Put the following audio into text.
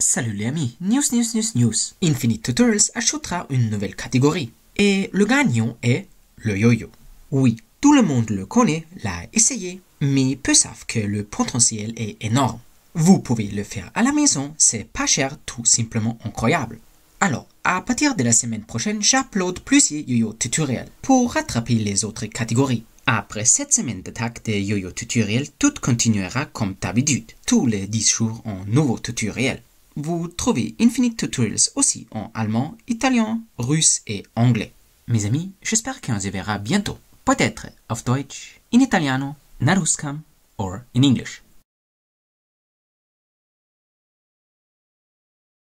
Salut les amis, news news news news. Infinite Tutorials ajoutera une nouvelle catégorie. Et le gagnant est le yo-yo. Oui, tout le monde le connaît, l'a essayé, mais peu savent que le potentiel est énorme. Vous pouvez le faire à la maison, c'est pas cher, tout simplement incroyable. Alors, à partir de la semaine prochaine, j'upload plusieurs yo-yo tutoriels pour rattraper les autres catégories. Après cette semaine d'attaque des yo-yo tutoriels, tout continuera comme d'habitude. Tous les 10 jours, un nouveau tutoriel. Vous trouvez Infinite Tutorials aussi en allemand, italien, russe et anglais. Mes amis, j'espère qu'on se verra bientôt. Peut-être auf Deutsch, in italiano, na ruskam, or in English.